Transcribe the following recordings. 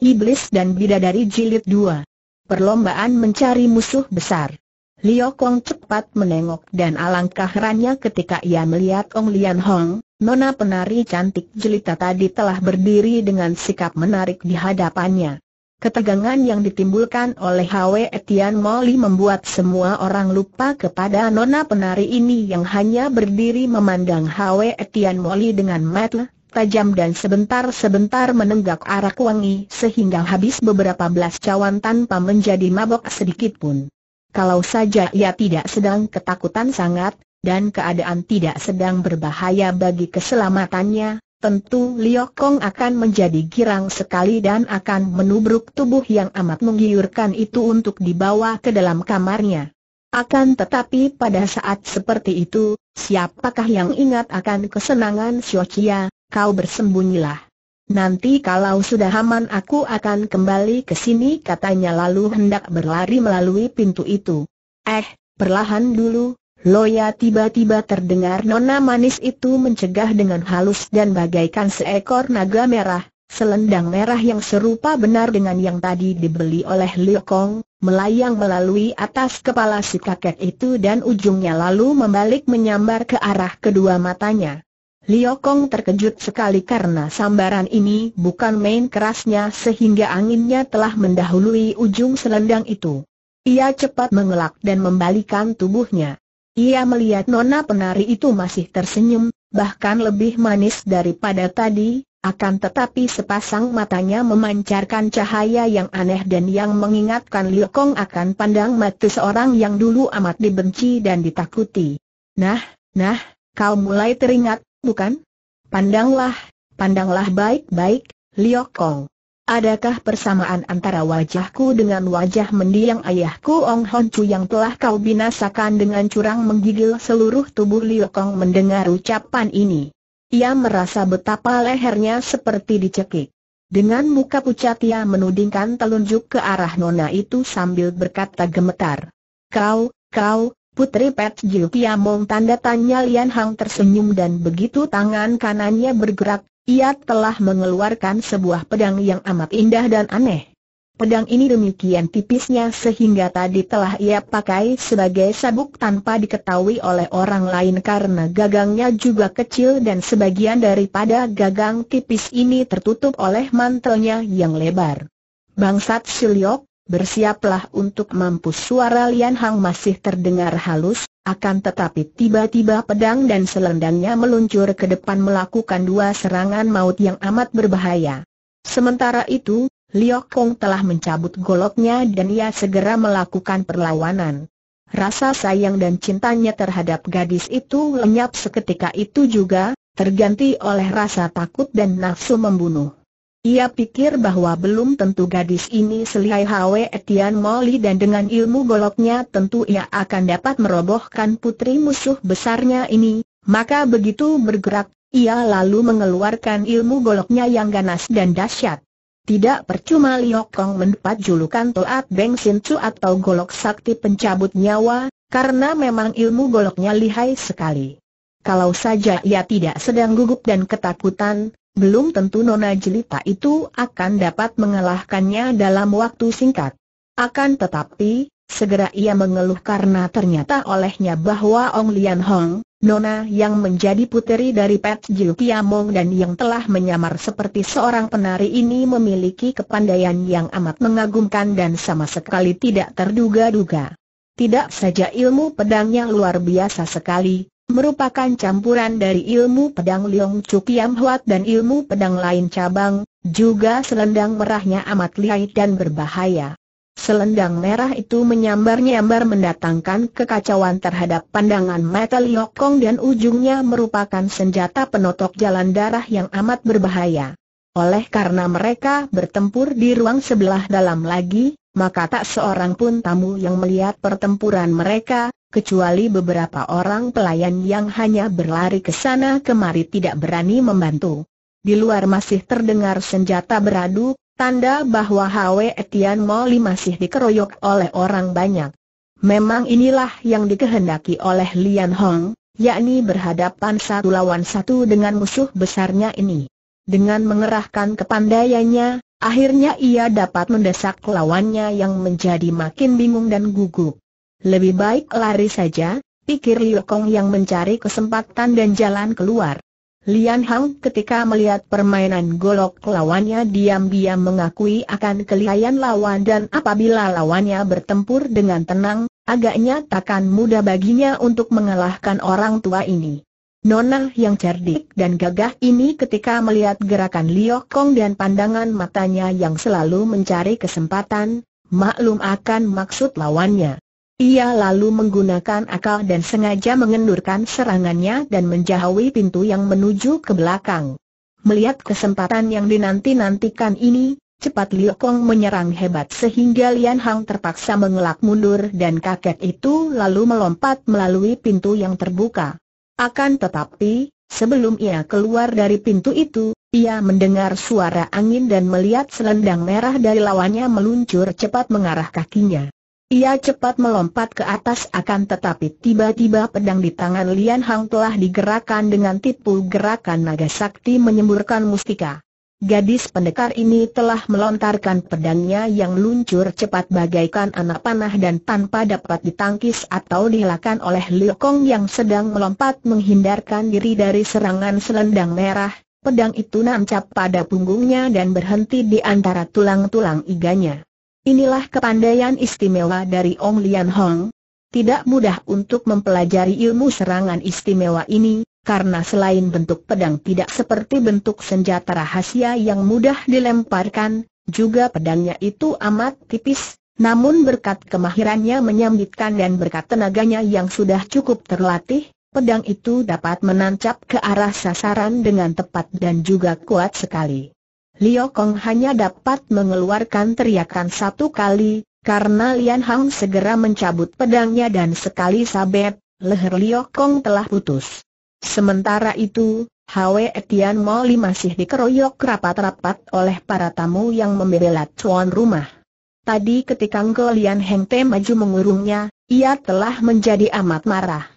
Iblis dan Bidadari Jilid 2. Perlombaan mencari musuh besar. Liu Kong cepat menengok dan alangkah herannya ketika ia melihat Ong Lian Hong, nona penari cantik jelita tadi telah berdiri dengan sikap menarik di hadapannya. Ketegangan yang ditimbulkan oleh Hwe Etian Moli membuat semua orang lupa kepada nona penari ini yang hanya berdiri memandang Hwe Etian Moli dengan mata tajam dan sebentar-sebentar menenggak arak wangi sehingga habis beberapa belas cawan tanpa menjadi mabok sedikit pun. Kalau saja ia tidak sedang ketakutan sangat, dan keadaan tidak sedang berbahaya bagi keselamatannya, tentu Liokong akan menjadi girang sekali dan akan menubruk tubuh yang amat menggiurkan itu untuk dibawa ke dalam kamarnya. Akan tetapi pada saat seperti itu, siapakah yang ingat akan kesenangan Xiochia, kau bersembunyilah. Nanti kalau sudah aman aku akan kembali ke sini katanya lalu hendak berlari melalui pintu itu. Eh, perlahan dulu, Loya tiba-tiba terdengar nona manis itu mencegah dengan halus dan bagaikan seekor naga merah, selendang merah yang serupa benar dengan yang tadi dibeli oleh Liu Kong, melayang melalui atas kepala si kakek itu dan ujungnya lalu membalik menyambar ke arah kedua matanya. Liu Kong terkejut sekali karena sambaran ini bukan main kerasnya sehingga anginnya telah mendahului ujung selendang itu. Ia cepat mengelak dan membalikan tubuhnya. Ia melihat nona penari itu masih tersenyum, bahkan lebih manis daripada tadi, akan tetapi sepasang matanya memancarkan cahaya yang aneh dan yang mengingatkan Liu Kong akan pandang mati seorang yang dulu amat dibenci dan ditakuti. Nah, nah, kau mulai teringat, bukan? Pandanglah, pandanglah baik-baik, Liok Kong. Adakah persamaan antara wajahku dengan wajah mendiang ayahku Ong Hon Chu yang telah kau binasakan dengan curang menggigil seluruh tubuh Liok Kong mendengar ucapan ini? Ia merasa betapa lehernya seperti dicekik. Dengan muka pucat ia menudingkan telunjuk ke arah nona itu sambil berkata gemetar. Kau, kau, Putri Pet Jiu Tiamong tanda tanya Lian Hang tersenyum dan begitu tangan kanannya bergerak, ia telah mengeluarkan sebuah pedang yang amat indah dan aneh. Pedang ini demikian tipisnya sehingga tadi telah ia pakai sebagai sabuk tanpa diketahui oleh orang lain karena gagangnya juga kecil dan sebagian daripada gagang tipis ini tertutup oleh mantelnya yang lebar. Bangsat Siliok, bersiaplah untuk mampus suara Lian Hang masih terdengar halus, akan tetapi tiba-tiba pedang dan selendangnya meluncur ke depan melakukan dua serangan maut yang amat berbahaya. Sementara itu, Liu Kong telah mencabut goloknya dan ia segera melakukan perlawanan. Rasa sayang dan cintanya terhadap gadis itu lenyap seketika itu juga, terganti oleh rasa takut dan nafsu membunuh. Ia pikir bahwa belum tentu gadis ini selihai Hwe Etian Moli dan dengan ilmu goloknya tentu ia akan dapat merobohkan putri musuh besarnya ini, maka begitu bergerak, ia lalu mengeluarkan ilmu goloknya yang ganas dan dahsyat. Tidak percuma Liok Kong mendapat julukan Toat Beng Sin Chu atau golok sakti pencabut nyawa, karena memang ilmu goloknya lihai sekali. Kalau saja ia tidak sedang gugup dan ketakutan, belum tentu Nona Jelita itu akan dapat mengalahkannya dalam waktu singkat. Akan tetapi, segera ia mengeluh karena ternyata olehnya bahwa Ong Lian Hong, Nona yang menjadi puteri dari Pet Jiu Kiamong dan yang telah menyamar seperti seorang penari ini memiliki kepandaian yang amat mengagumkan dan sama sekali tidak terduga-duga. Tidak saja ilmu pedangnya luar biasa sekali, merupakan campuran dari ilmu pedang Liong Chuk Yam Huat dan ilmu pedang lain cabang, juga selendang merahnya amat lihai dan berbahaya. Selendang merah itu menyambar-nyambar mendatangkan kekacauan terhadap pandangan Metal Yokong dan ujungnya merupakan senjata penotok jalan darah yang amat berbahaya. Oleh karena mereka bertempur di ruang sebelah dalam lagi, maka tak seorang pun tamu yang melihat pertempuran mereka, kecuali beberapa orang pelayan yang hanya berlari ke sana kemari tidak berani membantu. Di luar masih terdengar senjata beradu, tanda bahwa Hwe Etian Moli masih dikeroyok oleh orang banyak. Memang inilah yang dikehendaki oleh Lian Hong, yakni berhadapan satu lawan satu dengan musuh besarnya ini. Dengan mengerahkan kepandaiannya, akhirnya ia dapat mendesak lawannya yang menjadi makin bingung dan gugup. Lebih baik lari saja, pikir Liu Kong yang mencari kesempatan dan jalan keluar. Lian Hang ketika melihat permainan golok lawannya diam-diam mengakui akan kelihayan lawan dan apabila lawannya bertempur dengan tenang, agaknya takkan mudah baginya untuk mengalahkan orang tua ini. Nona yang cerdik dan gagah ini ketika melihat gerakan Liu Kong dan pandangan matanya yang selalu mencari kesempatan, maklum akan maksud lawannya. Ia lalu menggunakan akal dan sengaja mengendurkan serangannya dan menjauhi pintu yang menuju ke belakang. Melihat kesempatan yang dinanti-nantikan ini, cepat Liu Kong menyerang hebat sehingga Lian Hang terpaksa mengelak mundur dan kaget itu lalu melompat melalui pintu yang terbuka. Akan tetapi, sebelum ia keluar dari pintu itu, ia mendengar suara angin dan melihat selendang merah dari lawannya meluncur cepat mengarah kakinya. Ia cepat melompat ke atas akan tetapi tiba-tiba pedang di tangan Lian Hang telah digerakkan dengan tipu gerakan naga sakti menyemburkan mustika. Gadis pendekar ini telah melontarkan pedangnya yang luncur cepat bagaikan anak panah dan tanpa dapat ditangkis atau dihilangkan oleh Liu Kong yang sedang melompat menghindarkan diri dari serangan selendang merah. Pedang itu nancap pada punggungnya dan berhenti di antara tulang-tulang iganya. Inilah kepandaian istimewa dari Ong Lian Hong. Tidak mudah untuk mempelajari ilmu serangan istimewa ini, karena selain bentuk pedang tidak seperti bentuk senjata rahasia yang mudah dilemparkan, juga pedangnya itu amat tipis, namun berkat kemahirannya menyambitkan dan berkat tenaganya yang sudah cukup terlatih, pedang itu dapat menancap ke arah sasaran dengan tepat dan juga kuat sekali. Liu Kong hanya dapat mengeluarkan teriakan satu kali, karena Lian Hang segera mencabut pedangnya dan sekali sabet, leher Liu Kong telah putus. Sementara itu, Hwe Tian Moli masih dikeroyok rapat-rapat oleh para tamu yang membela tuan rumah. Tadi ketika Ngo Lian Heng Te maju mengurungnya, ia telah menjadi amat marah.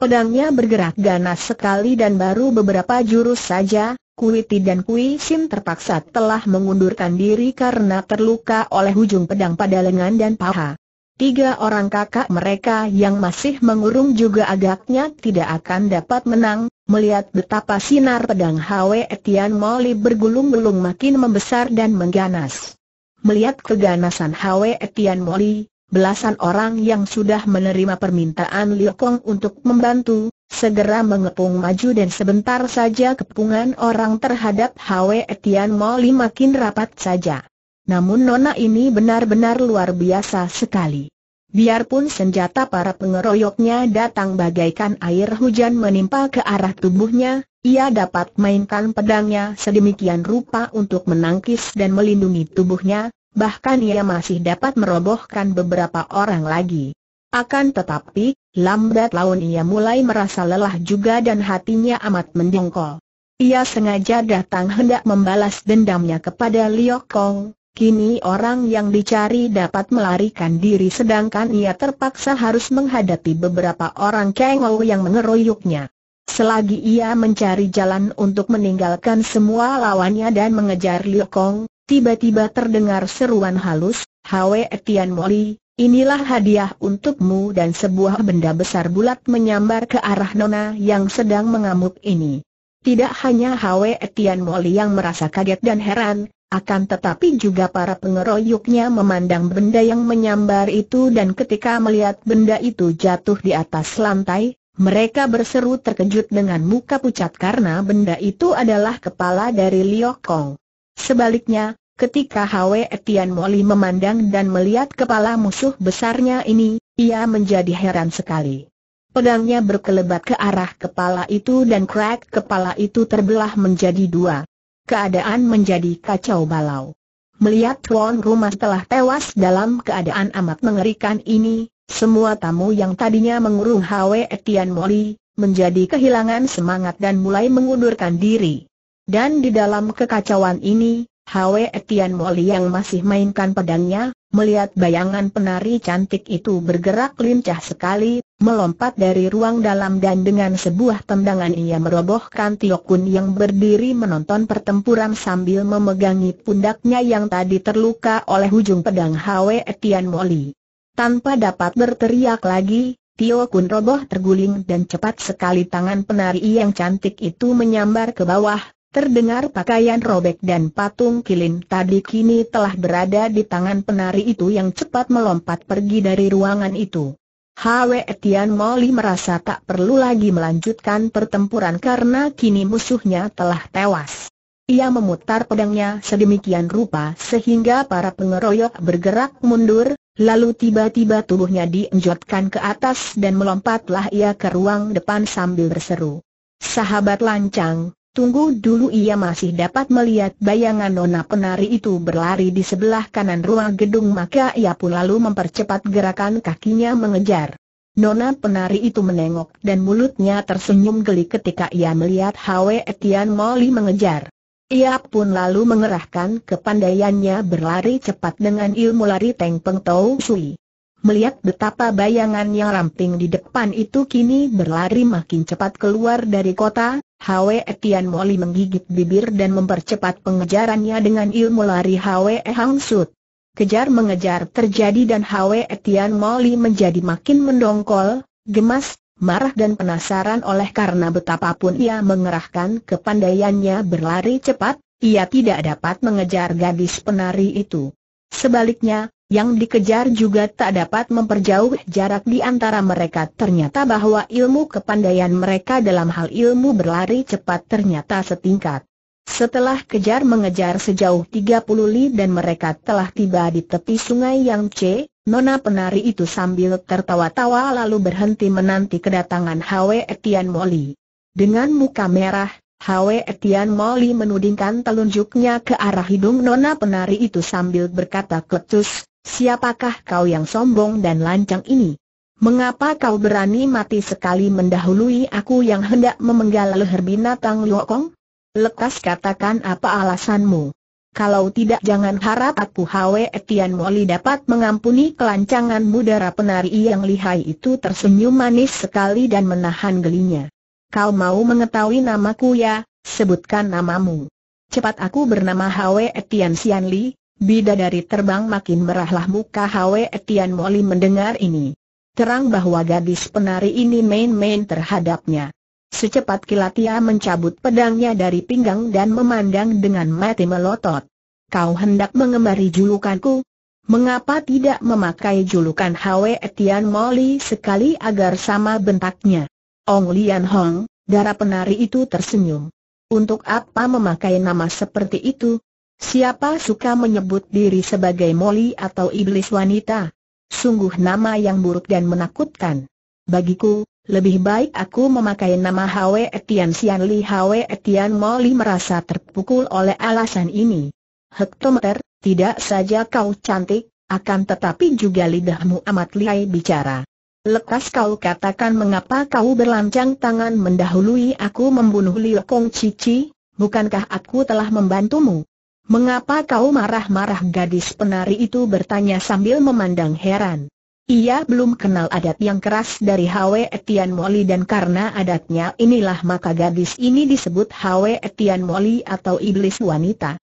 Pedangnya bergerak ganas sekali dan baru beberapa jurus saja, Kui dan Kui Sim terpaksa telah mengundurkan diri karena terluka oleh ujung pedang pada lengan dan paha. Tiga orang kakak mereka yang masih mengurung juga agaknya tidak akan dapat menang, melihat betapa sinar pedang Hwe Etian Moli bergulung-gulung makin membesar dan mengganas. Melihat keganasan Hwe Etian Moli, belasan orang yang sudah menerima permintaan Liu Kong untuk membantu, segera mengepung maju dan sebentar saja kepungan orang terhadap Hwe Tian Moli makin rapat saja. Namun nona ini benar-benar luar biasa sekali. Biarpun senjata para pengeroyoknya datang bagaikan air hujan menimpa ke arah tubuhnya, ia dapat mainkan pedangnya sedemikian rupa untuk menangkis dan melindungi tubuhnya, bahkan ia masih dapat merobohkan beberapa orang lagi. Akan tetapi, Lambat laun ia mulai merasa lelah juga dan hatinya amat mendongkol. Ia sengaja datang hendak membalas dendamnya kepada Liu Kong, Kini orang yang dicari dapat melarikan diri sedangkan ia terpaksa harus menghadapi beberapa orang kengau yang mengeroyoknya. Selagi ia mencari jalan untuk meninggalkan semua lawannya dan mengejar Liu Kong, tiba-tiba terdengar seruan halus, Hwe Tian Moli, Inilah hadiah untukmu dan sebuah benda besar bulat menyambar ke arah Nona yang sedang mengamuk ini. Tidak hanya Hwe Tian Moli yang merasa kaget dan heran, akan tetapi juga para pengeroyoknya memandang benda yang menyambar itu dan ketika melihat benda itu jatuh di atas lantai, mereka berseru terkejut dengan muka pucat karena benda itu adalah kepala dari Liokong. Sebaliknya, Ketika Hwe Etian Moli memandang dan melihat kepala musuh besarnya ini, ia menjadi heran sekali. Pedangnya berkelebat ke arah kepala itu dan crack kepala itu terbelah menjadi dua. Keadaan menjadi kacau balau. Melihat tuan rumah telah tewas dalam keadaan amat mengerikan ini, semua tamu yang tadinya mengurung Hwe Etian Moli, menjadi kehilangan semangat dan mulai mengundurkan diri. Dan di dalam kekacauan ini, Hwe Etian Moli yang masih mainkan pedangnya, melihat bayangan penari cantik itu bergerak lincah sekali, melompat dari ruang dalam dan dengan sebuah tendangan ia merobohkan Tio Kun yang berdiri menonton pertempuran sambil memegangi pundaknya yang tadi terluka oleh ujung pedang Hwe Etian Moli. Tanpa dapat berteriak lagi, Tio Kun roboh terguling dan cepat sekali tangan penari yang cantik itu menyambar ke bawah, Terdengar pakaian robek dan patung kilin tadi kini telah berada di tangan penari itu yang cepat melompat pergi dari ruangan itu. Hwe Etian Moli merasa tak perlu lagi melanjutkan pertempuran karena kini musuhnya telah tewas. Ia memutar pedangnya sedemikian rupa sehingga para pengeroyok bergerak mundur, lalu tiba-tiba tubuhnya dienjotkan ke atas dan melompatlah ia ke ruang depan sambil berseru. Sahabat lancang, Tunggu dulu ia masih dapat melihat bayangan nona penari itu berlari di sebelah kanan ruang gedung maka ia pun lalu mempercepat gerakan kakinya mengejar. Nona penari itu menengok dan mulutnya tersenyum geli ketika ia melihat Hwe Etian Moli mengejar. Ia pun lalu mengerahkan kepandaiannya berlari cepat dengan ilmu lari Teng Peng Tau Sui. Melihat betapa bayangan yang ramping di depan itu kini berlari makin cepat keluar dari kota, Hwe Tian Moli menggigit bibir dan mempercepat pengejarannya dengan ilmu lari Hwe Hang Sut. Kejar mengejar terjadi dan Hwe Tian Moli menjadi makin mendongkol, gemas, marah dan penasaran oleh karena betapapun ia mengerahkan kepandaiannya berlari cepat, ia tidak dapat mengejar gadis penari itu. Sebaliknya, yang dikejar juga tak dapat memperjauh jarak di antara mereka ternyata bahwa ilmu kepandaian mereka dalam hal ilmu berlari cepat ternyata setingkat. Setelah kejar mengejar sejauh 30 li dan mereka telah tiba di tepi sungai yang C, Nona penari itu sambil tertawa-tawa lalu berhenti menanti kedatangan Hwe Etian Moli. Dengan muka merah, Hwe Etian Moli menudingkan telunjuknya ke arah hidung Nona penari itu sambil berkata ketus, siapakah kau yang sombong dan lancang ini? Mengapa kau berani mati sekali mendahului aku yang hendak memenggal leher binatang Luokong? Lekas katakan apa alasanmu. Kalau tidak jangan harap aku Hwe Etian Moli dapat mengampuni kelancangan mudara penari yang lihai itu tersenyum manis sekali dan menahan gelinya. Kau mau mengetahui namaku ya, sebutkan namamu. Cepat aku bernama Hwe Etian Sian Li, Bida dari terbang makin merahlah muka Hwe Etian Moli mendengar ini. Terang bahwa gadis penari ini main-main terhadapnya. Secepat kilat ia mencabut pedangnya dari pinggang dan memandang dengan mati melotot. Kau hendak mengemari julukanku? Mengapa tidak memakai julukan Hwe Etian Moli sekali agar sama bentaknya? Ong Lian Hong, darah penari itu tersenyum. Untuk apa memakai nama seperti itu? Siapa suka menyebut diri sebagai molly atau iblis wanita? Sungguh nama yang buruk dan menakutkan. Bagiku, lebih baik aku memakai nama Hwe Etian Sian Li Hwe Etian Molly merasa terpukul oleh alasan ini. Hektometer, tidak saja kau cantik, akan tetapi juga lidahmu amat lihai bicara. Lekas kau katakan mengapa kau berlancang tangan mendahului aku membunuh Liu Kong Cici, bukankah aku telah membantumu? Mengapa kau marah-marah gadis penari itu bertanya sambil memandang heran. Ia belum kenal adat yang keras dari Hwe Etian Moli dan karena adatnya inilah maka gadis ini disebut Hwe Etian Moli atau iblis wanita.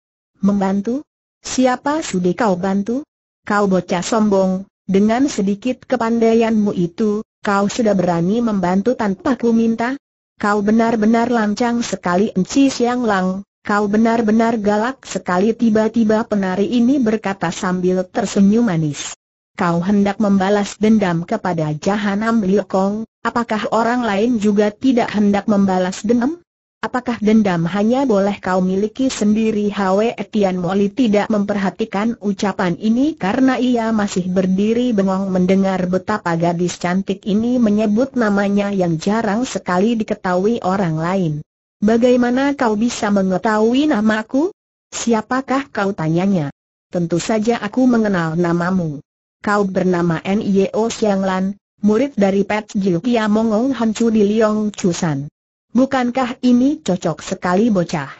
Membantu? Siapa sudi kau bantu? Kau bocah sombong, dengan sedikit kepandaianmu itu, kau sudah berani membantu tanpa ku minta? Kau benar-benar lancang sekali Enci Siang Lang, Kau benar-benar galak sekali tiba-tiba penari ini berkata sambil tersenyum manis. Kau hendak membalas dendam kepada Jahanam Liu apakah orang lain juga tidak hendak membalas dendam? Apakah dendam hanya boleh kau miliki sendiri Hwe Etian Moli tidak memperhatikan ucapan ini karena ia masih berdiri bengong mendengar betapa gadis cantik ini menyebut namanya yang jarang sekali diketahui orang lain. Bagaimana kau bisa mengetahui namaku? Siapakah kau tanyanya? Tentu saja aku mengenal namamu. Kau bernama N.I.O. Xianglan, murid dari Pet Jiu Mongol Hancu di Liong Chusan. Bukankah ini cocok sekali bocah?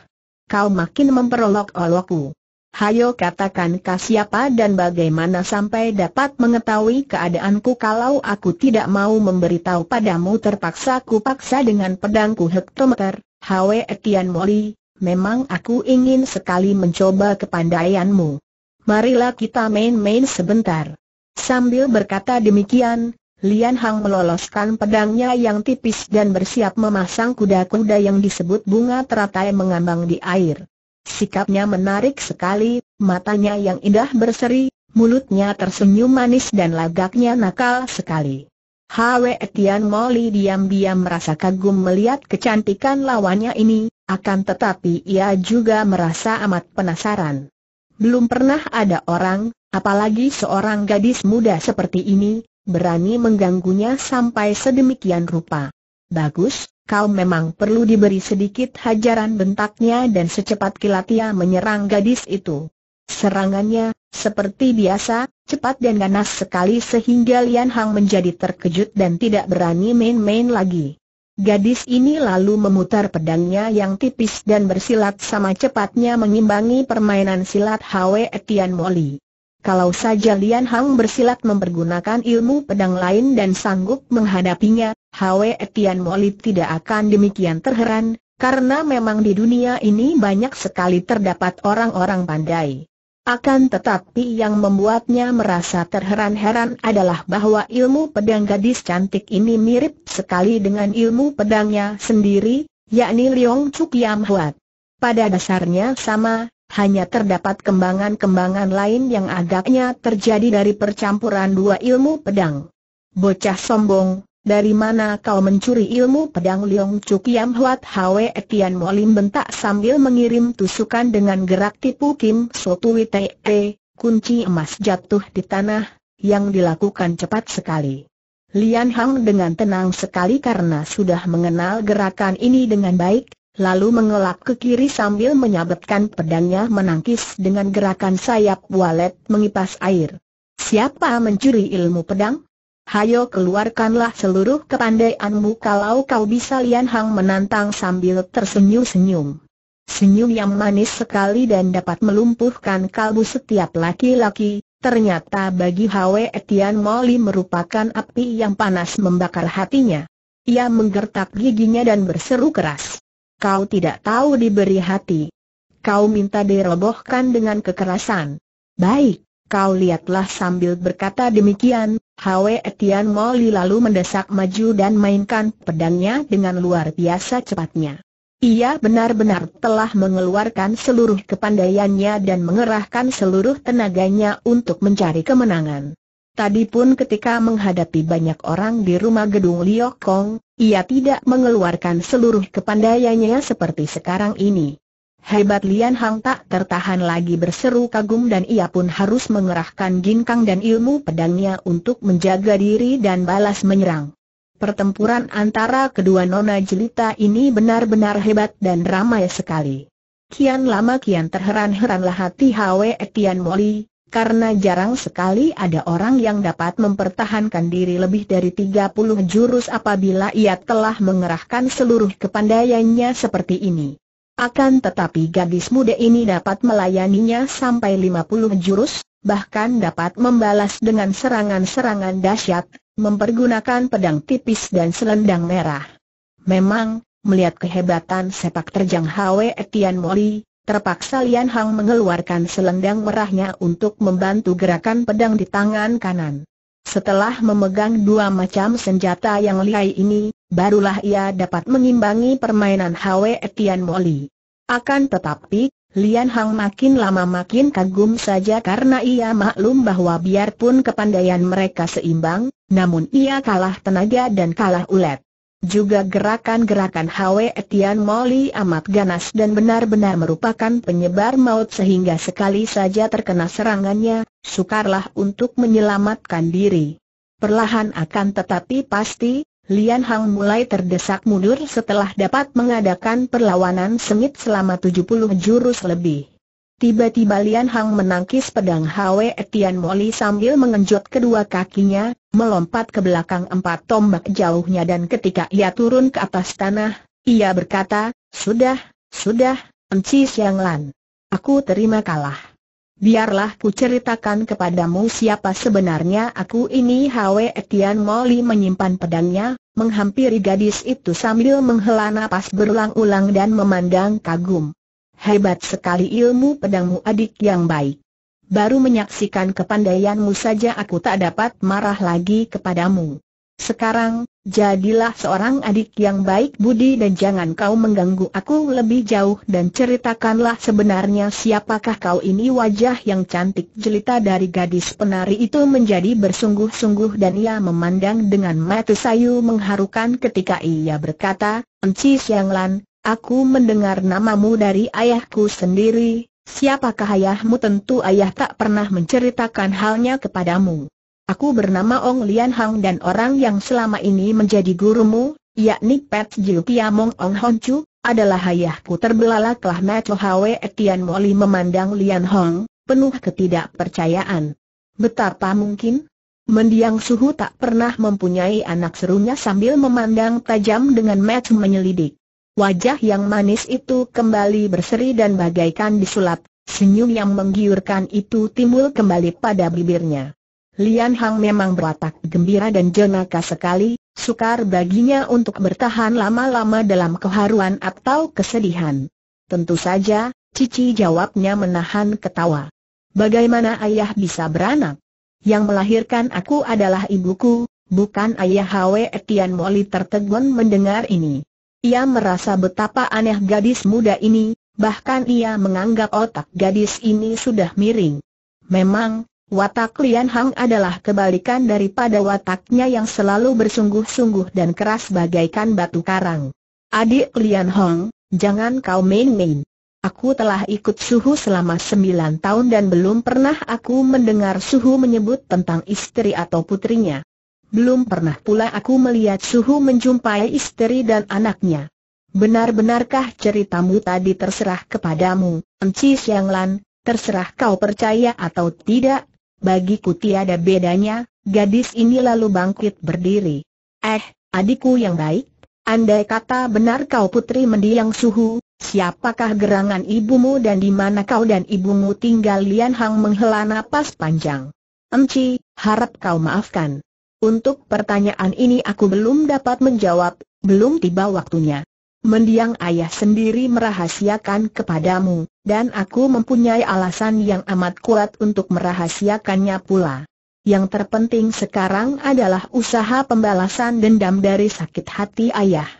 Kau makin memperolok-olokku. Hayo katakan kasih siapa dan bagaimana sampai dapat mengetahui keadaanku kalau aku tidak mau memberitahu padamu terpaksa kupaksa dengan pedangku hektometer, Hwe Etian Moli, memang aku ingin sekali mencoba kepandaianmu. Marilah kita main-main sebentar. Sambil berkata demikian, Lian Hang meloloskan pedangnya yang tipis dan bersiap memasang kuda-kuda yang disebut bunga teratai mengambang di air. Sikapnya menarik sekali, matanya yang indah berseri, mulutnya tersenyum manis dan lagaknya nakal sekali. Hwe Tian Moli diam-diam merasa kagum melihat kecantikan lawannya ini, akan tetapi ia juga merasa amat penasaran. Belum pernah ada orang, apalagi seorang gadis muda seperti ini, berani mengganggunya sampai sedemikian rupa. Bagus, kau memang perlu diberi sedikit hajaran bentaknya dan secepat kilat ia menyerang gadis itu. Serangannya, seperti biasa, cepat dan ganas sekali sehingga Lian Hang menjadi terkejut dan tidak berani main-main lagi. Gadis ini lalu memutar pedangnya yang tipis dan bersilat sama cepatnya mengimbangi permainan silat Hwe Etian Moli. Kalau saja Lian Hang bersilat mempergunakan ilmu pedang lain dan sanggup menghadapinya, Hwe Etian Moli tidak akan demikian terheran, karena memang di dunia ini banyak sekali terdapat orang-orang pandai. Akan tetapi yang membuatnya merasa terheran-heran adalah bahwa ilmu pedang gadis cantik ini mirip sekali dengan ilmu pedangnya sendiri, yakni Leong Chuk Yam Huat. Pada dasarnya sama, hanya terdapat kembangan-kembangan lain yang agaknya terjadi dari percampuran dua ilmu pedang. Bocah sombong, dari mana kau mencuri ilmu pedang Liong Chu Kiam Huat Hwe Tian Molim bentak sambil mengirim tusukan dengan gerak tipu Kim So Tui Te, kunci emas jatuh di tanah, yang dilakukan cepat sekali. Lian Hang dengan tenang sekali karena sudah mengenal gerakan ini dengan baik, lalu mengelap ke kiri sambil menyabetkan pedangnya menangkis dengan gerakan sayap walet mengipas air. Siapa mencuri ilmu pedang? hayo keluarkanlah seluruh kepandaianmu kalau kau bisa Lian Hang menantang sambil tersenyum-senyum. Senyum yang manis sekali dan dapat melumpuhkan kalbu setiap laki-laki, ternyata bagi Hwe Etian Moli merupakan api yang panas membakar hatinya. Ia menggertak giginya dan berseru keras. Kau tidak tahu diberi hati. Kau minta dirobohkan dengan kekerasan. Baik, kau lihatlah sambil berkata demikian, Hwe Etian Moli lalu mendesak maju dan mainkan pedangnya dengan luar biasa cepatnya. Ia benar-benar telah mengeluarkan seluruh kepandaiannya dan mengerahkan seluruh tenaganya untuk mencari kemenangan. Tadi pun ketika menghadapi banyak orang di rumah gedung Liokong, ia tidak mengeluarkan seluruh kepandaiannya seperti sekarang ini. Hebat Lian Hang tak tertahan lagi berseru kagum dan ia pun harus mengerahkan ginkang dan ilmu pedangnya untuk menjaga diri dan balas menyerang. Pertempuran antara kedua nona jelita ini benar-benar hebat dan ramai sekali. Kian lama kian terheran-heranlah hati Hwe Etian Moli, karena jarang sekali ada orang yang dapat mempertahankan diri lebih dari 30 jurus apabila ia telah mengerahkan seluruh kepandaiannya seperti ini. Akan tetapi gadis muda ini dapat melayaninya sampai 50 jurus, bahkan dapat membalas dengan serangan-serangan dahsyat, mempergunakan pedang tipis dan selendang merah. Memang, melihat kehebatan sepak terjang Hwe Tian Moli, terpaksa Lian Hang mengeluarkan selendang merahnya untuk membantu gerakan pedang di tangan kanan. Setelah memegang dua macam senjata yang lihai ini, barulah ia dapat mengimbangi permainan Hwe Tian Moli. Akan tetapi, Lian Hang makin lama makin kagum saja karena ia maklum bahwa biarpun kepandaian mereka seimbang, namun ia kalah tenaga dan kalah ulet. Juga gerakan-gerakan Hwe Tian Moli amat ganas dan benar-benar merupakan penyebar maut sehingga sekali saja terkena serangannya, sukarlah untuk menyelamatkan diri. Perlahan akan tetapi pasti, Lian Hang mulai terdesak mundur setelah dapat mengadakan perlawanan sengit selama 70 jurus lebih. Tiba-tiba Lian Hang menangkis pedang Hwe Tian Moli sambil mengenjot kedua kakinya, melompat ke belakang empat tombak jauhnya dan ketika ia turun ke atas tanah, ia berkata, Sudah, sudah, Enci Siang Lan. Aku terima kalah. Biarlah ku ceritakan kepadamu siapa sebenarnya aku ini Hwe Tian Moli menyimpan pedangnya, menghampiri gadis itu sambil menghela nafas berulang-ulang dan memandang kagum. Hebat sekali ilmu pedangmu adik yang baik. Baru menyaksikan kepandaianmu saja aku tak dapat marah lagi kepadamu. Sekarang, Jadilah seorang adik yang baik budi dan jangan kau mengganggu aku lebih jauh dan ceritakanlah sebenarnya siapakah kau ini wajah yang cantik jelita dari gadis penari itu menjadi bersungguh-sungguh dan ia memandang dengan mata sayu mengharukan ketika ia berkata, Enci Sianglan, aku mendengar namamu dari ayahku sendiri, siapakah ayahmu tentu ayah tak pernah menceritakan halnya kepadamu. Aku bernama Ong Lian Hang dan orang yang selama ini menjadi gurumu, yakni Pat Jiu Ong Hon Chu, adalah ayahku terbelalaklah Mato Hwe Etian Moli memandang Lian Hong, penuh ketidakpercayaan. Betapa mungkin? Mendiang suhu tak pernah mempunyai anak serunya sambil memandang tajam dengan Matt menyelidik. Wajah yang manis itu kembali berseri dan bagaikan disulap, senyum yang menggiurkan itu timbul kembali pada bibirnya. Lian Hang memang berwatak gembira dan jenaka sekali, sukar baginya untuk bertahan lama-lama dalam keharuan atau kesedihan. Tentu saja, Cici jawabnya menahan ketawa. Bagaimana ayah bisa beranak? Yang melahirkan aku adalah ibuku, bukan ayah Hwe Etian Moli tertegun mendengar ini. Ia merasa betapa aneh gadis muda ini, bahkan ia menganggap otak gadis ini sudah miring. Memang, Watak Lian Hang adalah kebalikan daripada wataknya yang selalu bersungguh-sungguh dan keras bagaikan batu karang. Adik Lian Hong, jangan kau main-main. Aku telah ikut suhu selama sembilan tahun dan belum pernah aku mendengar suhu menyebut tentang istri atau putrinya. Belum pernah pula aku melihat suhu menjumpai istri dan anaknya. Benar-benarkah ceritamu tadi terserah kepadamu, Enci Lan. terserah kau percaya atau tidak, bagiku tiada bedanya, gadis ini lalu bangkit berdiri. Eh, adikku yang baik, andai kata benar kau putri mendiang suhu, siapakah gerangan ibumu dan di mana kau dan ibumu tinggal Lian Hang menghela napas panjang. Emci, harap kau maafkan. Untuk pertanyaan ini aku belum dapat menjawab, belum tiba waktunya mendiang ayah sendiri merahasiakan kepadamu, dan aku mempunyai alasan yang amat kuat untuk merahasiakannya pula. Yang terpenting sekarang adalah usaha pembalasan dendam dari sakit hati ayah.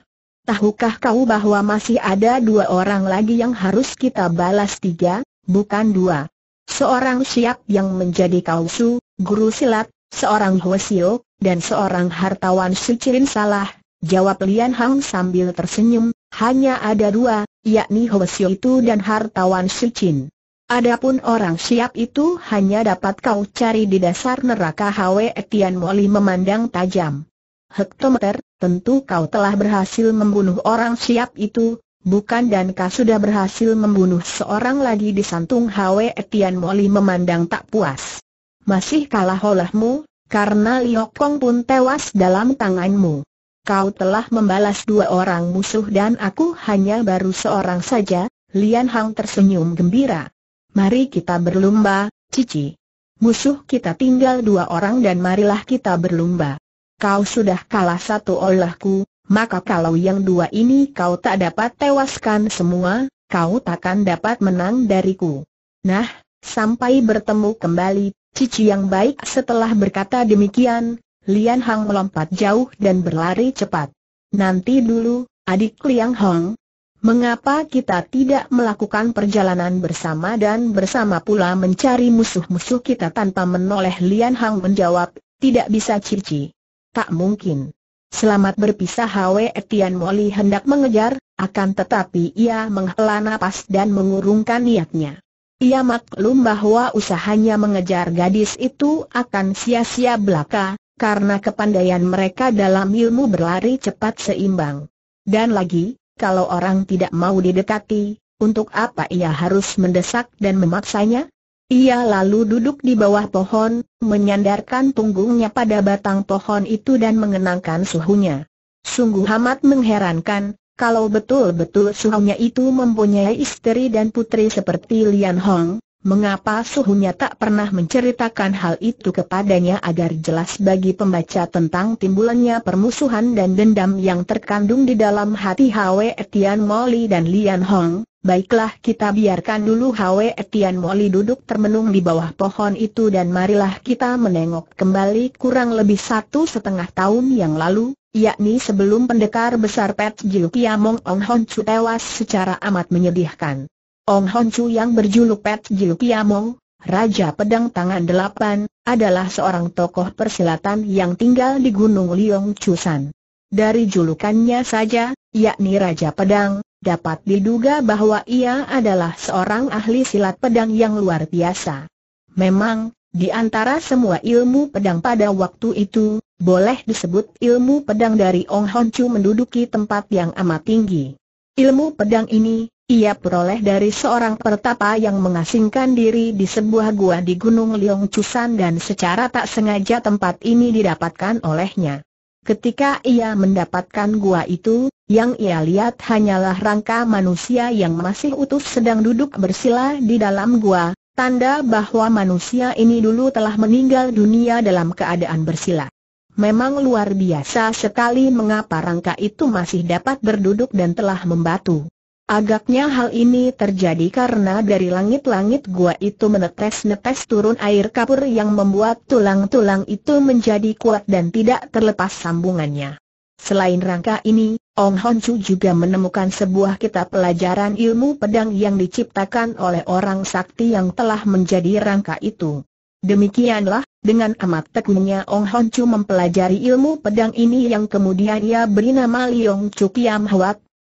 Tahukah kau bahwa masih ada dua orang lagi yang harus kita balas tiga, bukan dua. Seorang siap yang menjadi kausu, guru silat, seorang Hwasio, dan seorang hartawan Sucirin Salah, Jawab Lian Hang sambil tersenyum, hanya ada dua, yakni Ho Sio itu dan hartawan Su Chin. Adapun orang siap itu hanya dapat kau cari di dasar neraka Hwe Etian Moli memandang tajam. Hektometer, tentu kau telah berhasil membunuh orang siap itu, bukan dan kau sudah berhasil membunuh seorang lagi di santung Hwe Etian Moli memandang tak puas. Masih kalah olehmu, karena Liok Kong pun tewas dalam tanganmu kau telah membalas dua orang musuh dan aku hanya baru seorang saja, Lian Hang tersenyum gembira. Mari kita berlumba, Cici. Musuh kita tinggal dua orang dan marilah kita berlumba. Kau sudah kalah satu olahku, maka kalau yang dua ini kau tak dapat tewaskan semua, kau takkan dapat menang dariku. Nah, sampai bertemu kembali, Cici yang baik setelah berkata demikian, Lian Hang melompat jauh dan berlari cepat. Nanti dulu, adik Liang Hong. Mengapa kita tidak melakukan perjalanan bersama dan bersama pula mencari musuh-musuh kita tanpa menoleh Lian Hang menjawab, tidak bisa cici. Tak mungkin. Selamat berpisah Hwe Etian Moli hendak mengejar, akan tetapi ia menghela napas dan mengurungkan niatnya. Ia maklum bahwa usahanya mengejar gadis itu akan sia-sia belaka, karena kepandaian mereka dalam ilmu berlari cepat seimbang. Dan lagi, kalau orang tidak mau didekati, untuk apa ia harus mendesak dan memaksanya? Ia lalu duduk di bawah pohon, menyandarkan punggungnya pada batang pohon itu dan mengenangkan suhunya. Sungguh amat mengherankan, kalau betul-betul suhunya itu mempunyai istri dan putri seperti Lian Hong, Mengapa suhunya tak pernah menceritakan hal itu kepadanya agar jelas bagi pembaca tentang timbulannya permusuhan dan dendam yang terkandung di dalam hati Hwe Etian Moli dan Lian Hong? Baiklah kita biarkan dulu Hwe Etian Moli duduk termenung di bawah pohon itu dan marilah kita menengok kembali kurang lebih satu setengah tahun yang lalu, yakni sebelum pendekar besar Pet Jiu Kiamong Ong Hon Chu tewas secara amat menyedihkan. Ong Hon Chu yang berjuluk Pet Jiluk Yamong, Raja Pedang Tangan Delapan, adalah seorang tokoh persilatan yang tinggal di Gunung Liong Chusan. Dari julukannya saja, yakni Raja Pedang, dapat diduga bahwa ia adalah seorang ahli silat pedang yang luar biasa. Memang, di antara semua ilmu pedang pada waktu itu, boleh disebut ilmu pedang dari Ong Hon Chu menduduki tempat yang amat tinggi. Ilmu pedang ini, ia peroleh dari seorang pertapa yang mengasingkan diri di sebuah gua di Gunung Liong Cusan dan secara tak sengaja tempat ini didapatkan olehnya. Ketika ia mendapatkan gua itu, yang ia lihat hanyalah rangka manusia yang masih utuh sedang duduk bersila di dalam gua, tanda bahwa manusia ini dulu telah meninggal dunia dalam keadaan bersila. Memang luar biasa sekali mengapa rangka itu masih dapat berduduk dan telah membatu. Agaknya hal ini terjadi karena dari langit-langit gua itu menetes-netes turun air kapur yang membuat tulang-tulang itu menjadi kuat dan tidak terlepas sambungannya. Selain rangka ini, Ong Hon Chu juga menemukan sebuah kitab pelajaran ilmu pedang yang diciptakan oleh orang sakti yang telah menjadi rangka itu. Demikianlah, dengan amat tekunnya Ong Hon Chu mempelajari ilmu pedang ini yang kemudian ia beri nama Liong Chu Kiam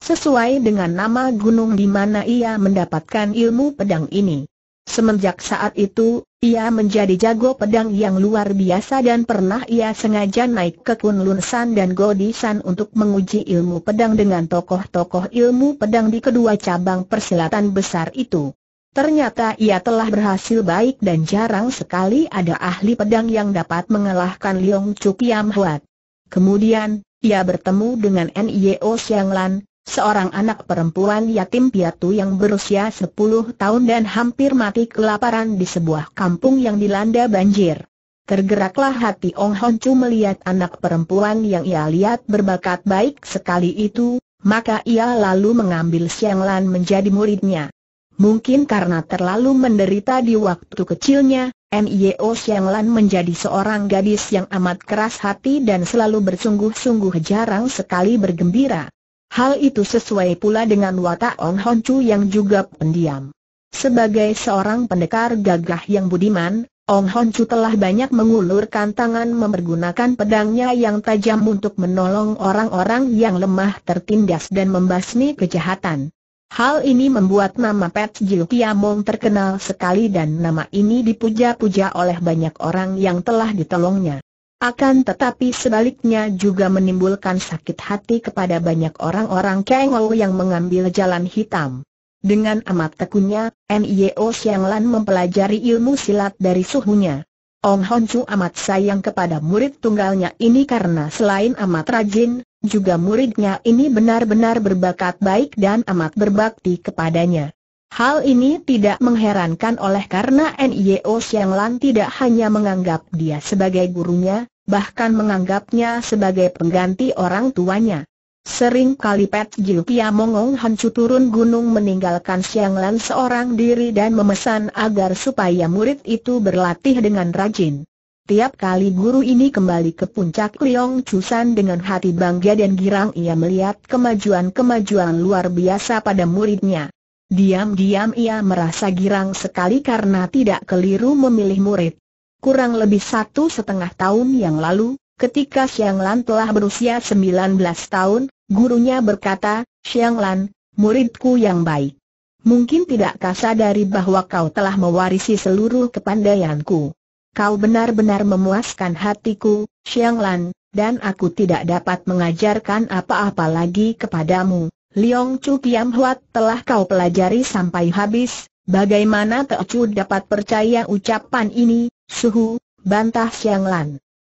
sesuai dengan nama gunung di mana ia mendapatkan ilmu pedang ini. Semenjak saat itu, ia menjadi jago pedang yang luar biasa dan pernah ia sengaja naik ke Kunlun San dan Godisan untuk menguji ilmu pedang dengan tokoh-tokoh ilmu pedang di kedua cabang persilatan besar itu. Ternyata ia telah berhasil baik dan jarang sekali ada ahli pedang yang dapat mengalahkan Leong Chuk Yam Huat. Kemudian, ia bertemu dengan N.I.O. E Lan seorang anak perempuan yatim piatu yang berusia 10 tahun dan hampir mati kelaparan di sebuah kampung yang dilanda banjir. Tergeraklah hati Ong Hon melihat anak perempuan yang ia lihat berbakat baik sekali itu, maka ia lalu mengambil Siang Lan menjadi muridnya. Mungkin karena terlalu menderita di waktu kecilnya, Mio Siang Lan menjadi seorang gadis yang amat keras hati dan selalu bersungguh-sungguh jarang sekali bergembira. Hal itu sesuai pula dengan watak Ong Hon Chu yang juga pendiam. Sebagai seorang pendekar gagah yang budiman, Ong Hon Chu telah banyak mengulurkan tangan mempergunakan pedangnya yang tajam untuk menolong orang-orang yang lemah tertindas dan membasmi kejahatan. Hal ini membuat nama Pet Jiu Kiamong terkenal sekali dan nama ini dipuja-puja oleh banyak orang yang telah ditolongnya. Akan tetapi sebaliknya juga menimbulkan sakit hati kepada banyak orang-orang Kengol yang mengambil jalan hitam. Dengan amat tekunnya, N.I.O. Xianglan mempelajari ilmu silat dari suhunya. Ong Hon Chu amat sayang kepada murid tunggalnya ini karena selain amat rajin, juga muridnya ini benar-benar berbakat baik dan amat berbakti kepadanya. Hal ini tidak mengherankan oleh karena N.I.O. Siang Lan tidak hanya menganggap dia sebagai gurunya, bahkan menganggapnya sebagai pengganti orang tuanya. Sering kali Pet Jiu Pia Mongong hancur turun gunung meninggalkan Siang Lan seorang diri dan memesan agar supaya murid itu berlatih dengan rajin. Tiap kali guru ini kembali ke puncak Liong Chusan dengan hati bangga dan girang ia melihat kemajuan-kemajuan luar biasa pada muridnya. Diam-diam ia merasa girang sekali karena tidak keliru memilih murid. Kurang lebih satu setengah tahun yang lalu, ketika Xiang Lan telah berusia 19 tahun, gurunya berkata, Xiang Lan, muridku yang baik. Mungkin tidak dari bahwa kau telah mewarisi seluruh kepandaianku. Kau benar-benar memuaskan hatiku, Xiang Lan, dan aku tidak dapat mengajarkan apa-apa lagi kepadamu. Liong Chu Piam Huat telah kau pelajari sampai habis, bagaimana Chu dapat percaya ucapan ini, Suhu, bantah Siang Lan.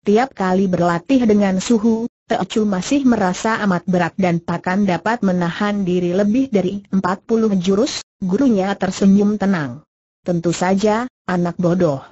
Tiap kali berlatih dengan Suhu, Chu masih merasa amat berat dan takkan dapat menahan diri lebih dari 40 jurus, gurunya tersenyum tenang. Tentu saja, anak bodoh.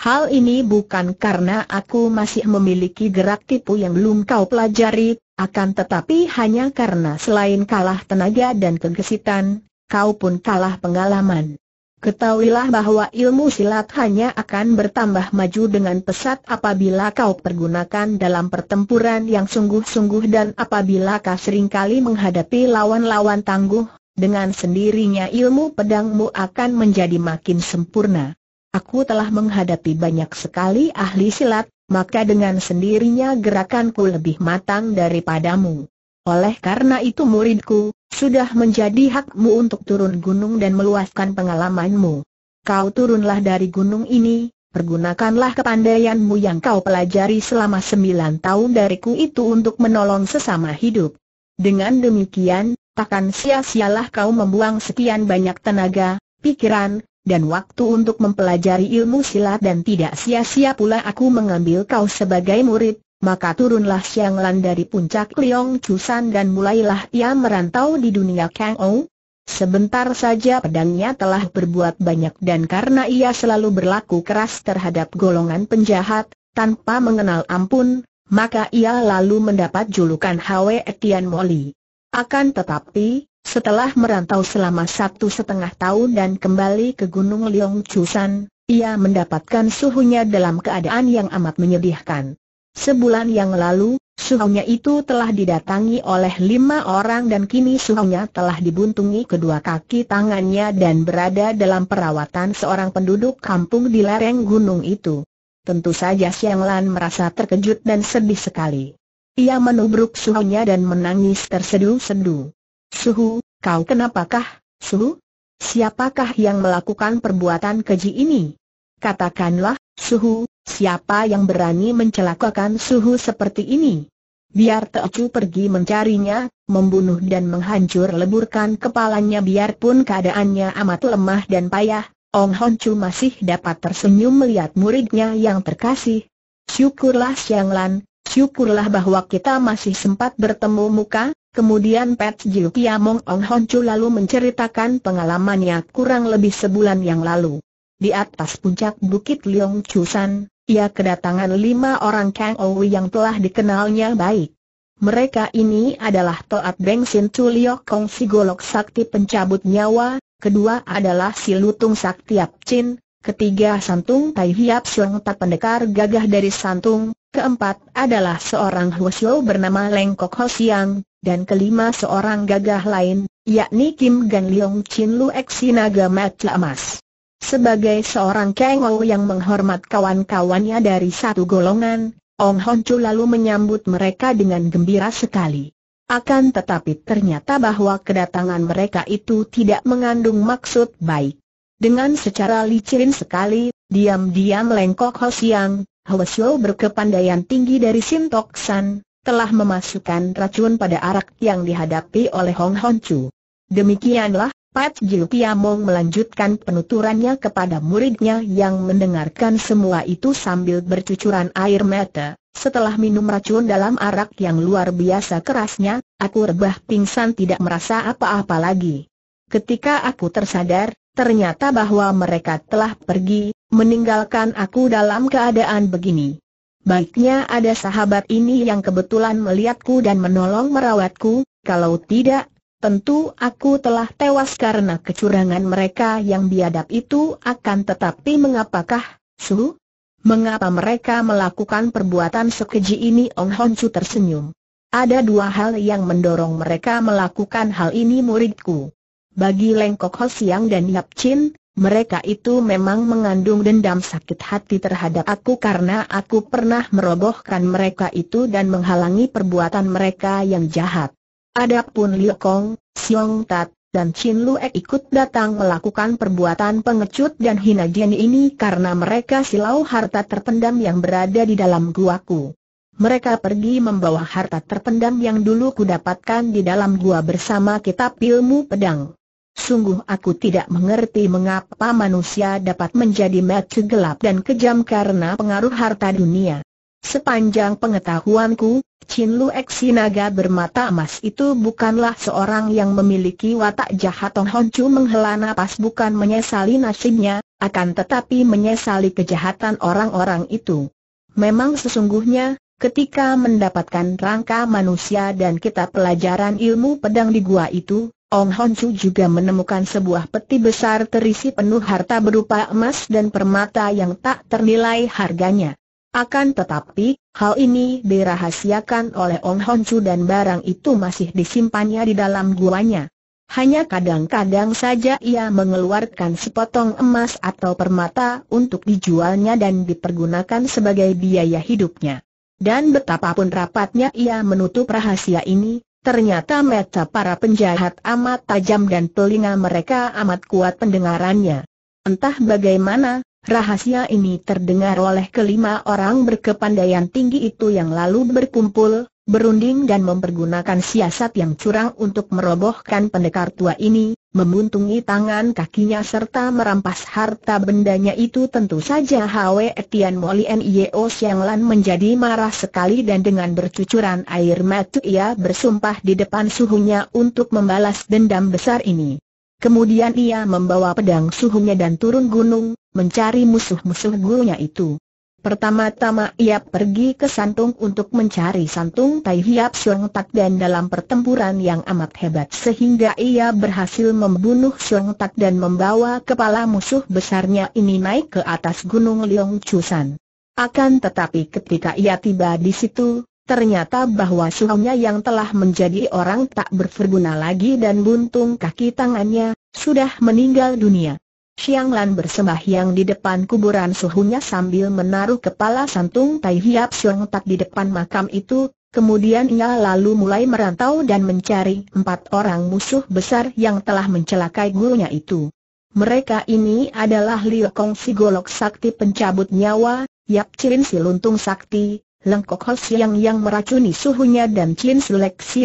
Hal ini bukan karena aku masih memiliki gerak tipu yang belum kau pelajari, akan tetapi hanya karena selain kalah tenaga dan kegesitan, kau pun kalah pengalaman. Ketahuilah bahwa ilmu silat hanya akan bertambah maju dengan pesat apabila kau pergunakan dalam pertempuran yang sungguh-sungguh dan apabila kau seringkali menghadapi lawan-lawan tangguh, dengan sendirinya ilmu pedangmu akan menjadi makin sempurna. Aku telah menghadapi banyak sekali ahli silat, maka dengan sendirinya gerakanku lebih matang daripadamu. Oleh karena itu muridku, sudah menjadi hakmu untuk turun gunung dan meluaskan pengalamanmu. Kau turunlah dari gunung ini, pergunakanlah kepandaianmu yang kau pelajari selama sembilan tahun dariku itu untuk menolong sesama hidup. Dengan demikian, takkan sia-sialah kau membuang sekian banyak tenaga, pikiran, dan waktu untuk mempelajari ilmu silat dan tidak sia-sia pula aku mengambil kau sebagai murid, maka turunlah Xiang Lan dari puncak Liong Chusan dan mulailah ia merantau di dunia Kang Ou. Sebentar saja pedangnya telah berbuat banyak dan karena ia selalu berlaku keras terhadap golongan penjahat, tanpa mengenal ampun, maka ia lalu mendapat julukan Hwe Etian Moli. Akan tetapi, setelah merantau selama satu setengah tahun dan kembali ke Gunung Liong Chusan, ia mendapatkan suhunya dalam keadaan yang amat menyedihkan. Sebulan yang lalu, suhunya itu telah didatangi oleh lima orang dan kini suhunya telah dibuntungi kedua kaki tangannya dan berada dalam perawatan seorang penduduk kampung di lereng gunung itu. Tentu saja Siang Lan merasa terkejut dan sedih sekali. Ia menubruk suhunya dan menangis terseduh-seduh. Suhu, kau kenapakah, Suhu? Siapakah yang melakukan perbuatan keji ini? Katakanlah, Suhu, siapa yang berani mencelakakan Suhu seperti ini? Biar Teocu pergi mencarinya, membunuh dan menghancur leburkan kepalanya biarpun keadaannya amat lemah dan payah, Ong Honcu masih dapat tersenyum melihat muridnya yang terkasih. Syukurlah Siang Lan, syukurlah bahwa kita masih sempat bertemu muka, Kemudian Pat Jiu Kiamong Ong Hon lalu menceritakan pengalamannya kurang lebih sebulan yang lalu. Di atas puncak Bukit Leong Chusan, ia kedatangan lima orang Kang Owi yang telah dikenalnya baik. Mereka ini adalah Toat Beng Sin Chu Liok Kong Si Golok Sakti Pencabut Nyawa, kedua adalah Si Lutung sakti Ap Chin, ketiga Santung Tai Hiap Siang Tak Pendekar Gagah dari Santung, keempat adalah seorang Huosyo bernama Lengkok Siang dan kelima seorang gagah lain, yakni Kim Gan Leong Chin Lu Sinaga Mat Lamas. Sebagai seorang Ou yang menghormat kawan-kawannya dari satu golongan, Ong Hon Chu lalu menyambut mereka dengan gembira sekali. Akan tetapi ternyata bahwa kedatangan mereka itu tidak mengandung maksud baik. Dengan secara licin sekali, diam-diam lengkok Ho Siang, Siu berkepandaian tinggi dari Sin Tok San, telah memasukkan racun pada arak yang dihadapi oleh Hong Hon Chu. Demikianlah, Pat Jiu Kiamong melanjutkan penuturannya kepada muridnya yang mendengarkan semua itu sambil bercucuran air mata. Setelah minum racun dalam arak yang luar biasa kerasnya, aku rebah pingsan tidak merasa apa-apa lagi. Ketika aku tersadar, ternyata bahwa mereka telah pergi, meninggalkan aku dalam keadaan begini. Baiknya ada sahabat ini yang kebetulan melihatku dan menolong merawatku, kalau tidak, tentu aku telah tewas karena kecurangan mereka yang biadab itu akan tetapi mengapakah, Su? Mengapa mereka melakukan perbuatan sekeji ini Ong Hon Su tersenyum. Ada dua hal yang mendorong mereka melakukan hal ini muridku. Bagi Lengkok Hosiang dan Yap Chin, mereka itu memang mengandung dendam sakit hati terhadap aku karena aku pernah merobohkan mereka itu dan menghalangi perbuatan mereka yang jahat. Adapun Liu Kong, Xiong Tat, dan Chin Lu e ikut datang melakukan perbuatan pengecut dan hina Jian ini karena mereka silau harta terpendam yang berada di dalam guaku. Mereka pergi membawa harta terpendam yang dulu kudapatkan di dalam gua bersama kitab ilmu pedang. Sungguh aku tidak mengerti mengapa manusia dapat menjadi mata gelap dan kejam karena pengaruh harta dunia. Sepanjang pengetahuanku, Chin Lu Eksinaga bermata emas itu bukanlah seorang yang memiliki watak jahat Tong Hon Chu menghela nafas bukan menyesali nasibnya, akan tetapi menyesali kejahatan orang-orang itu. Memang sesungguhnya, ketika mendapatkan rangka manusia dan kita pelajaran ilmu pedang di gua itu, Ong Hon juga menemukan sebuah peti besar terisi penuh harta berupa emas dan permata yang tak ternilai harganya. Akan tetapi, hal ini dirahasiakan oleh Ong Hon dan barang itu masih disimpannya di dalam guanya. Hanya kadang-kadang saja ia mengeluarkan sepotong emas atau permata untuk dijualnya dan dipergunakan sebagai biaya hidupnya. Dan betapapun rapatnya ia menutup rahasia ini, Ternyata mata para penjahat amat tajam dan telinga mereka amat kuat pendengarannya. Entah bagaimana, rahasia ini terdengar oleh kelima orang berkepandaian tinggi itu yang lalu berkumpul, berunding dan mempergunakan siasat yang curang untuk merobohkan pendekar tua ini, membuntungi tangan kakinya serta merampas harta bendanya itu tentu saja Hwe Etian Moli Nio Siang Lan menjadi marah sekali dan dengan bercucuran air mata ia bersumpah di depan suhunya untuk membalas dendam besar ini. Kemudian ia membawa pedang suhunya dan turun gunung, mencari musuh-musuh gurunya itu. Pertama-tama ia pergi ke Santung untuk mencari Santung Tai Hiap Siong Tak dan dalam pertempuran yang amat hebat sehingga ia berhasil membunuh Siong Tak dan membawa kepala musuh besarnya ini naik ke atas Gunung Liong Chusan. Akan tetapi ketika ia tiba di situ, ternyata bahwa suhunya yang telah menjadi orang tak berferguna lagi dan buntung kaki tangannya, sudah meninggal dunia. Xiang Lan bersembahyang di depan kuburan suhunya sambil menaruh kepala santung Tai Hiap Siong Tak di depan makam itu, kemudian ia lalu mulai merantau dan mencari empat orang musuh besar yang telah mencelakai gurunya itu. Mereka ini adalah Liu Kong si golok sakti pencabut nyawa, Yap Chin si luntung sakti, Lengkok Ho Siang yang meracuni suhunya dan Chin si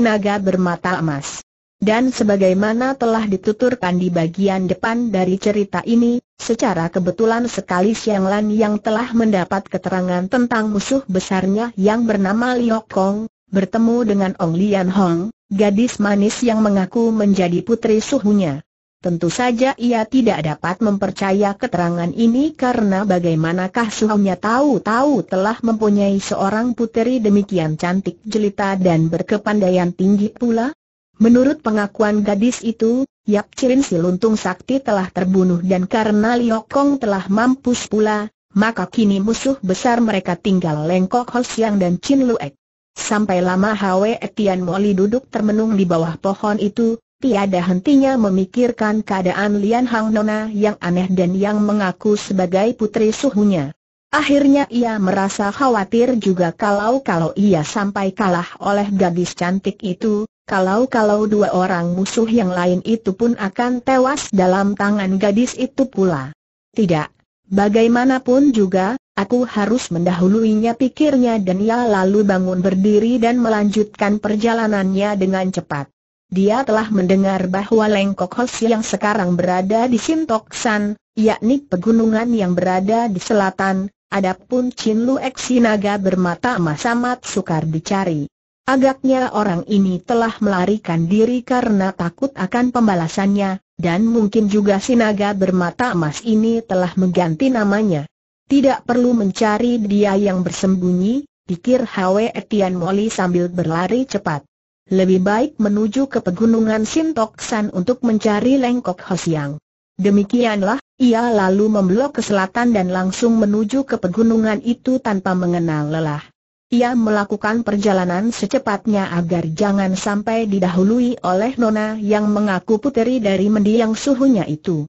naga bermata emas. Dan sebagaimana telah dituturkan di bagian depan dari cerita ini, secara kebetulan sekali Siang Lan yang telah mendapat keterangan tentang musuh besarnya yang bernama Liok Kong, bertemu dengan Ong Lian Hong, gadis manis yang mengaku menjadi putri suhunya. Tentu saja ia tidak dapat mempercaya keterangan ini karena bagaimanakah suhunya tahu-tahu telah mempunyai seorang putri demikian cantik jelita dan berkepandaian tinggi pula? Menurut pengakuan gadis itu, Yap Cilin si Luntung Sakti telah terbunuh dan karena Liokong telah mampus pula, maka kini musuh besar mereka tinggal Lengkok Hosiang dan Chin Luek. Sampai lama Hwe Etian Moli duduk termenung di bawah pohon itu, tiada hentinya memikirkan keadaan Lian Hang Nona yang aneh dan yang mengaku sebagai putri suhunya. Akhirnya ia merasa khawatir juga kalau-kalau ia sampai kalah oleh gadis cantik itu, kalau-kalau dua orang musuh yang lain itu pun akan tewas dalam tangan gadis itu pula. Tidak. Bagaimanapun juga, aku harus mendahuluinya pikirnya dan ia lalu bangun berdiri dan melanjutkan perjalanannya dengan cepat. Dia telah mendengar bahwa Lengkok Hos yang sekarang berada di Sintoksan, yakni pegunungan yang berada di selatan, adapun Chin Lu Eksinaga bermata emas amat sukar dicari. Agaknya orang ini telah melarikan diri karena takut akan pembalasannya, dan mungkin juga si naga bermata emas ini telah mengganti namanya. Tidak perlu mencari dia yang bersembunyi, pikir Hwe Tian Moli sambil berlari cepat. Lebih baik menuju ke pegunungan Sintoksan untuk mencari Lengkok Hosiang. Demikianlah, ia lalu membelok ke selatan dan langsung menuju ke pegunungan itu tanpa mengenal lelah. Ia melakukan perjalanan secepatnya agar jangan sampai didahului oleh Nona yang mengaku puteri dari mendiang suhunya itu.